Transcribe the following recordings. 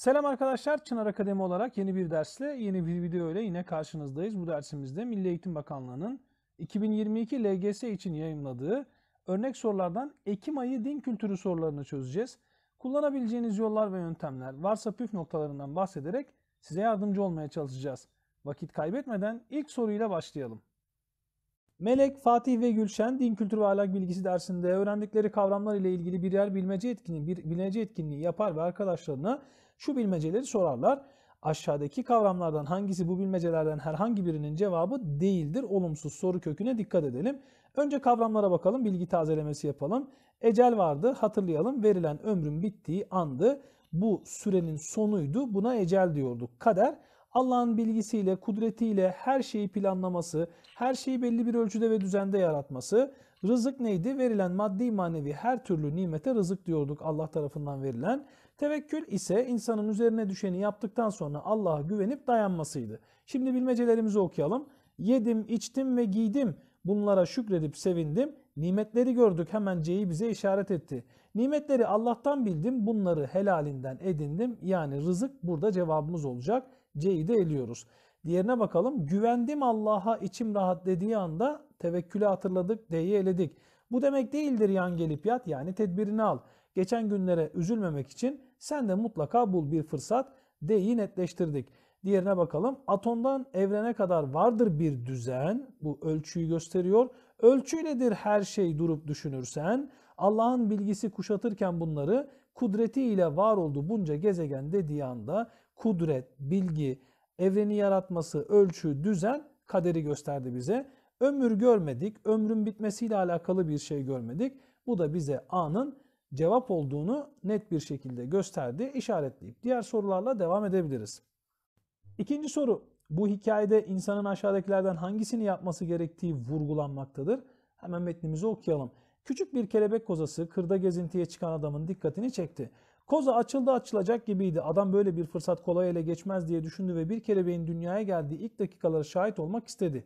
Selam arkadaşlar. Çınar Akademi olarak yeni bir dersle, yeni bir video ile yine karşınızdayız. Bu dersimizde Milli Eğitim Bakanlığı'nın 2022 LGS için yayımladığı örnek sorulardan Ekim ayı din kültürü sorularını çözeceğiz. Kullanabileceğiniz yollar ve yöntemler, varsa püf noktalarından bahsederek size yardımcı olmaya çalışacağız. Vakit kaybetmeden ilk soruyla başlayalım. Melek, Fatih ve Gülşen din kültürü ve ahlak bilgisi dersinde öğrendikleri kavramlar ile ilgili birer bilmece etkinliği, bir bilmece etkinliği yapar ve arkadaşlarına şu bilmeceleri sorarlar. Aşağıdaki kavramlardan hangisi bu bilmecelerden herhangi birinin cevabı değildir? Olumsuz soru köküne dikkat edelim. Önce kavramlara bakalım, bilgi tazelemesi yapalım. Ecel vardı, hatırlayalım. Verilen ömrün bittiği andı. Bu sürenin sonuydu. Buna ecel diyorduk. Kader Allah'ın bilgisiyle, kudretiyle her şeyi planlaması, her şeyi belli bir ölçüde ve düzende yaratması. Rızık neydi? Verilen maddi manevi her türlü nimete rızık diyorduk Allah tarafından verilen. Tevekkül ise insanın üzerine düşeni yaptıktan sonra Allah'a güvenip dayanmasıydı. Şimdi bilmecelerimizi okuyalım. Yedim, içtim ve giydim. Bunlara şükredip sevindim. Nimetleri gördük hemen C'yi bize işaret etti. Nimetleri Allah'tan bildim. Bunları helalinden edindim. Yani rızık burada cevabımız olacak. C'yi de eliyoruz. Diğerine bakalım. Güvendim Allah'a içim rahat dediği anda tevekkülü hatırladık, D'yi eledik. Bu demek değildir yan gelip yat yani tedbirini al. Geçen günlere üzülmemek için sen de mutlaka bul bir fırsat D'yi netleştirdik. Diğerine bakalım. Atomdan evrene kadar vardır bir düzen. Bu ölçüyü gösteriyor. Ölçüyledir her şey durup düşünürsen. Allah'ın bilgisi kuşatırken bunları kudretiyle var oldu bunca gezegen dediği anda kudret, bilgi, evreni yaratması, ölçü, düzen kaderi gösterdi bize. Ömür görmedik, ömrün bitmesiyle alakalı bir şey görmedik. Bu da bize anın cevap olduğunu net bir şekilde gösterdi, işaretleyip diğer sorularla devam edebiliriz. İkinci soru, bu hikayede insanın aşağıdakilerden hangisini yapması gerektiği vurgulanmaktadır. Hemen metnimizi okuyalım. Küçük bir kelebek kozası kırda gezintiye çıkan adamın dikkatini çekti. Koza açıldı açılacak gibiydi. Adam böyle bir fırsat kolay ele geçmez diye düşündü ve bir kelebeğin dünyaya geldiği ilk dakikalara şahit olmak istedi.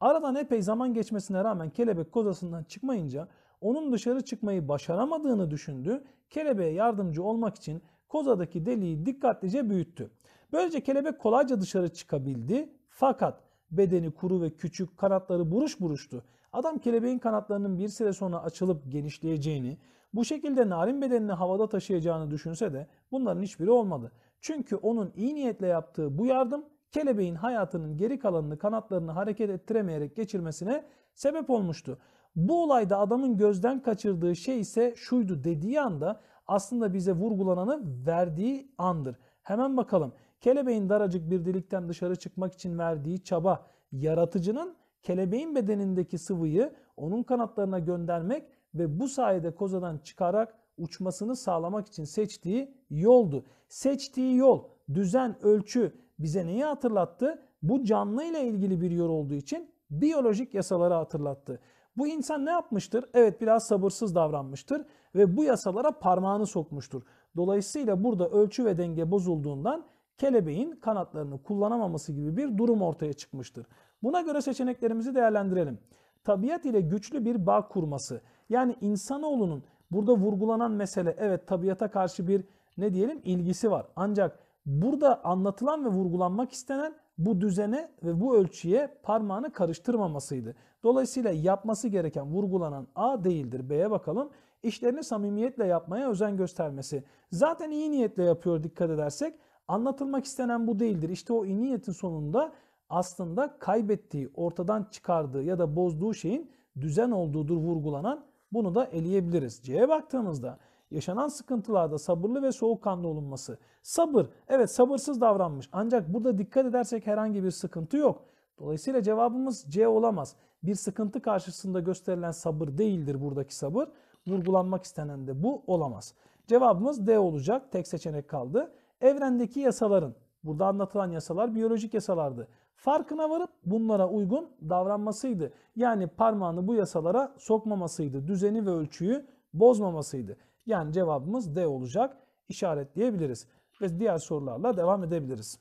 Aradan epey zaman geçmesine rağmen kelebek kozasından çıkmayınca onun dışarı çıkmayı başaramadığını düşündü. Kelebeğe yardımcı olmak için kozadaki deliği dikkatlice büyüttü. Böylece kelebek kolayca dışarı çıkabildi fakat bedeni kuru ve küçük, kanatları buruş buruştu. Adam kelebeğin kanatlarının bir süre sonra açılıp genişleyeceğini, bu şekilde narin bedenini havada taşıyacağını düşünse de bunların hiçbiri olmadı. Çünkü onun iyi niyetle yaptığı bu yardım kelebeğin hayatının geri kalanını kanatlarını hareket ettiremeyerek geçirmesine sebep olmuştu. Bu olayda adamın gözden kaçırdığı şey ise şuydu dediği anda aslında bize vurgulananı verdiği andır. Hemen bakalım. Kelebeğin daracık bir delikten dışarı çıkmak için verdiği çaba yaratıcının kelebeğin bedenindeki sıvıyı onun kanatlarına göndermek ve bu sayede kozadan çıkarak uçmasını sağlamak için seçtiği yoldu. Seçtiği yol, düzen, ölçü bize neyi hatırlattı? Bu canlı ile ilgili bir yol olduğu için biyolojik yasaları hatırlattı. Bu insan ne yapmıştır? Evet biraz sabırsız davranmıştır ve bu yasalara parmağını sokmuştur. Dolayısıyla burada ölçü ve denge bozulduğundan kelebeğin kanatlarını kullanamaması gibi bir durum ortaya çıkmıştır. Buna göre seçeneklerimizi değerlendirelim. Tabiat ile güçlü bir bağ kurması. Yani insanoğlunun burada vurgulanan mesele evet tabiata karşı bir ne diyelim ilgisi var. Ancak burada anlatılan ve vurgulanmak istenen bu düzene ve bu ölçüye parmağını karıştırmamasıydı. Dolayısıyla yapması gereken vurgulanan A değildir. B'ye bakalım. İşlerini samimiyetle yapmaya özen göstermesi. Zaten iyi niyetle yapıyor dikkat edersek. Anlatılmak istenen bu değildir. İşte o iyi niyetin sonunda aslında kaybettiği, ortadan çıkardığı ya da bozduğu şeyin düzen olduğudur vurgulanan bunu da eleyebiliriz. C'ye baktığımızda yaşanan sıkıntılarda sabırlı ve soğukkanlı olunması. Sabır, evet sabırsız davranmış ancak burada dikkat edersek herhangi bir sıkıntı yok. Dolayısıyla cevabımız C olamaz. Bir sıkıntı karşısında gösterilen sabır değildir buradaki sabır. Vurgulanmak istenen de bu olamaz. Cevabımız D olacak. Tek seçenek kaldı. Evrendeki yasaların, burada anlatılan yasalar biyolojik yasalardı. Farkına varıp bunlara uygun davranmasıydı. Yani parmağını bu yasalara sokmamasıydı. Düzeni ve ölçüyü bozmamasıydı. Yani cevabımız D olacak işaretleyebiliriz. Ve diğer sorularla devam edebiliriz.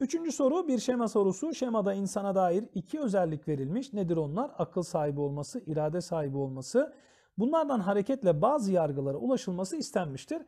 Üçüncü soru bir şema sorusu. Şemada insana dair iki özellik verilmiş. Nedir onlar? Akıl sahibi olması, irade sahibi olması. Bunlardan hareketle bazı yargılara ulaşılması istenmiştir.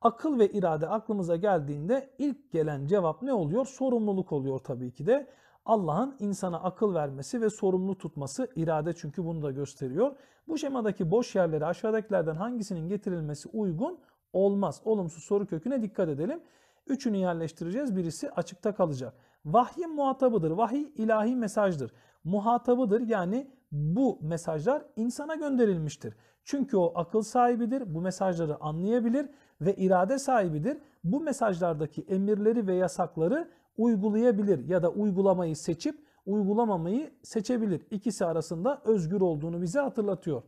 Akıl ve irade aklımıza geldiğinde ilk gelen cevap ne oluyor? Sorumluluk oluyor tabii ki de. Allah'ın insana akıl vermesi ve sorumlu tutması irade çünkü bunu da gösteriyor. Bu şemadaki boş yerleri aşağıdakilerden hangisinin getirilmesi uygun olmaz. Olumsuz soru köküne dikkat edelim. Üçünü yerleştireceğiz. Birisi açıkta kalacak. Vahyin muhatabıdır. Vahiy ilahi mesajdır. Muhatabıdır yani bu mesajlar insana gönderilmiştir. Çünkü o akıl sahibidir, bu mesajları anlayabilir ve irade sahibidir. Bu mesajlardaki emirleri ve yasakları uygulayabilir ya da uygulamayı seçip uygulamamayı seçebilir. İkisi arasında özgür olduğunu bize hatırlatıyor.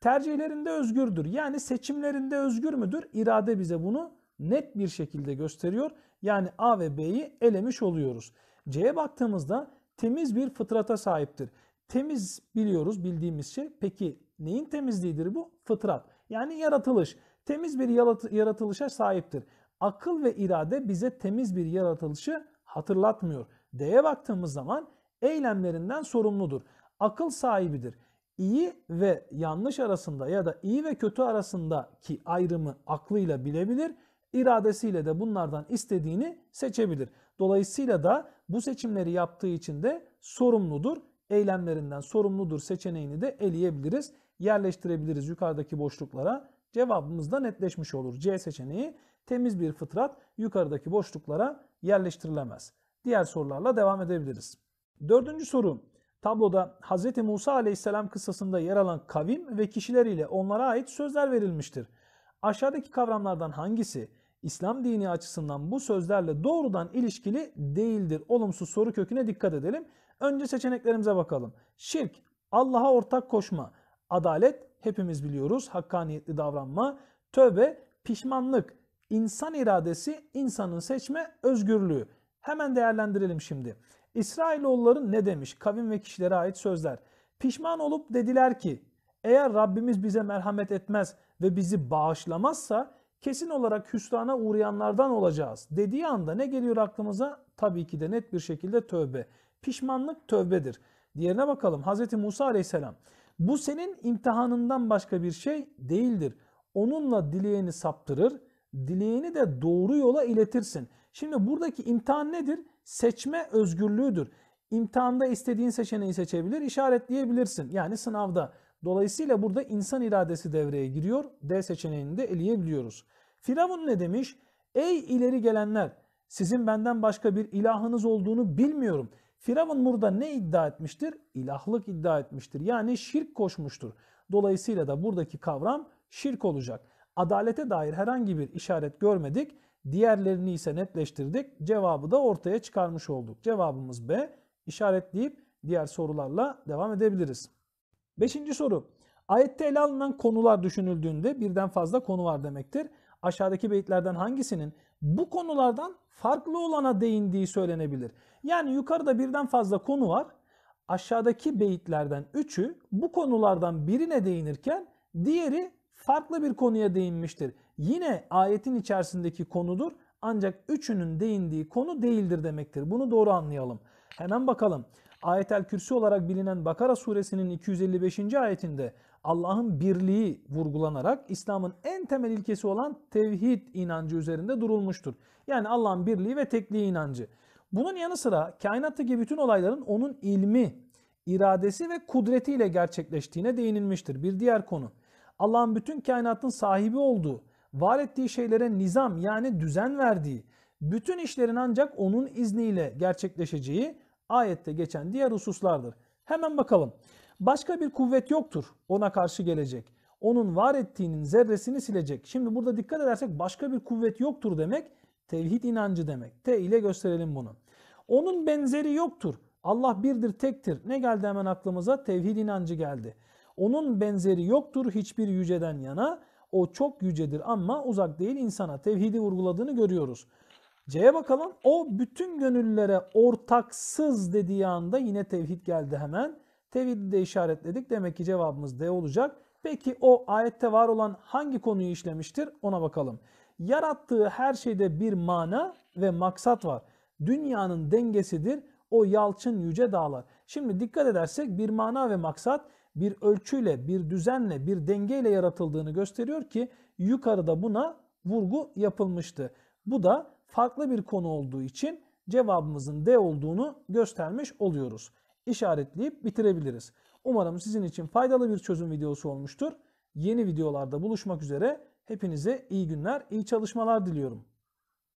Tercihlerinde özgürdür. Yani seçimlerinde özgür müdür? İrade bize bunu net bir şekilde gösteriyor. Yani A ve B'yi elemiş oluyoruz. C'ye baktığımızda temiz bir fıtrata sahiptir. Temiz biliyoruz bildiğimiz şey. Peki neyin temizliğidir bu? Fıtrat. Yani yaratılış. Temiz bir yaratılışa sahiptir. Akıl ve irade bize temiz bir yaratılışı hatırlatmıyor. D'ye baktığımız zaman eylemlerinden sorumludur. Akıl sahibidir. İyi ve yanlış arasında ya da iyi ve kötü arasındaki ayrımı aklıyla bilebilir. İradesiyle de bunlardan istediğini seçebilir. Dolayısıyla da bu seçimleri yaptığı için de sorumludur. Eylemlerinden sorumludur seçeneğini de eleyebiliriz. Yerleştirebiliriz yukarıdaki boşluklara. Cevabımız da netleşmiş olur. C seçeneği temiz bir fıtrat yukarıdaki boşluklara yerleştirilemez. Diğer sorularla devam edebiliriz. Dördüncü soru. Tabloda Hz. Musa aleyhisselam kıssasında yer alan kavim ve kişiler ile onlara ait sözler verilmiştir. Aşağıdaki kavramlardan hangisi İslam dini açısından bu sözlerle doğrudan ilişkili değildir? Olumsuz soru köküne dikkat edelim. Önce seçeneklerimize bakalım. Şirk, Allah'a ortak koşma, adalet hepimiz biliyoruz hakkaniyetli davranma, tövbe, pişmanlık, İnsan iradesi, insanın seçme özgürlüğü. Hemen değerlendirelim şimdi. İsrailoğulları ne demiş? Kavim ve kişilere ait sözler. Pişman olup dediler ki, eğer Rabbimiz bize merhamet etmez ve bizi bağışlamazsa kesin olarak hüsrana uğrayanlardan olacağız. Dediği anda ne geliyor aklımıza? Tabii ki de net bir şekilde tövbe. Pişmanlık tövbedir. Diğerine bakalım. Hz. Musa aleyhisselam. Bu senin imtihanından başka bir şey değildir. Onunla dileyeni saptırır, dileğini de doğru yola iletirsin. Şimdi buradaki imtihan nedir? Seçme özgürlüğüdür. İmtihanda istediğin seçeneği seçebilir, işaretleyebilirsin. Yani sınavda. Dolayısıyla burada insan iradesi devreye giriyor. D seçeneğini de eleyebiliyoruz. Firavun ne demiş? Ey ileri gelenler! Sizin benden başka bir ilahınız olduğunu bilmiyorum. Firavun burada ne iddia etmiştir? İlahlık iddia etmiştir. Yani şirk koşmuştur. Dolayısıyla da buradaki kavram şirk olacak adalete dair herhangi bir işaret görmedik. Diğerlerini ise netleştirdik. Cevabı da ortaya çıkarmış olduk. Cevabımız B. İşaretleyip diğer sorularla devam edebiliriz. Beşinci soru. Ayette ele alınan konular düşünüldüğünde birden fazla konu var demektir. Aşağıdaki beyitlerden hangisinin bu konulardan farklı olana değindiği söylenebilir? Yani yukarıda birden fazla konu var. Aşağıdaki beyitlerden üçü bu konulardan birine değinirken diğeri farklı bir konuya değinmiştir. Yine ayetin içerisindeki konudur ancak üçünün değindiği konu değildir demektir. Bunu doğru anlayalım. Hemen bakalım. Ayetel Kürsi olarak bilinen Bakara suresinin 255. ayetinde Allah'ın birliği vurgulanarak İslam'ın en temel ilkesi olan tevhid inancı üzerinde durulmuştur. Yani Allah'ın birliği ve tekliği inancı. Bunun yanı sıra kainattaki bütün olayların onun ilmi, iradesi ve kudretiyle gerçekleştiğine değinilmiştir. Bir diğer konu. Allah'ın bütün kainatın sahibi olduğu, var ettiği şeylere nizam yani düzen verdiği, bütün işlerin ancak onun izniyle gerçekleşeceği ayette geçen diğer hususlardır. Hemen bakalım. Başka bir kuvvet yoktur ona karşı gelecek. Onun var ettiğinin zerresini silecek. Şimdi burada dikkat edersek başka bir kuvvet yoktur demek tevhid inancı demek. Te ile gösterelim bunu. Onun benzeri yoktur. Allah birdir, tektir. Ne geldi hemen aklımıza? Tevhid inancı geldi. Onun benzeri yoktur hiçbir yüceden yana. O çok yücedir ama uzak değil insana. Tevhidi vurguladığını görüyoruz. C'ye bakalım. O bütün gönüllere ortaksız dediği anda yine tevhid geldi hemen. Tevhidi de işaretledik. Demek ki cevabımız D olacak. Peki o ayette var olan hangi konuyu işlemiştir? Ona bakalım. Yarattığı her şeyde bir mana ve maksat var. Dünyanın dengesidir o yalçın yüce dağlar. Şimdi dikkat edersek bir mana ve maksat bir ölçüyle, bir düzenle, bir dengeyle yaratıldığını gösteriyor ki yukarıda buna vurgu yapılmıştı. Bu da farklı bir konu olduğu için cevabımızın D olduğunu göstermiş oluyoruz. İşaretleyip bitirebiliriz. Umarım sizin için faydalı bir çözüm videosu olmuştur. Yeni videolarda buluşmak üzere. Hepinize iyi günler, iyi çalışmalar diliyorum.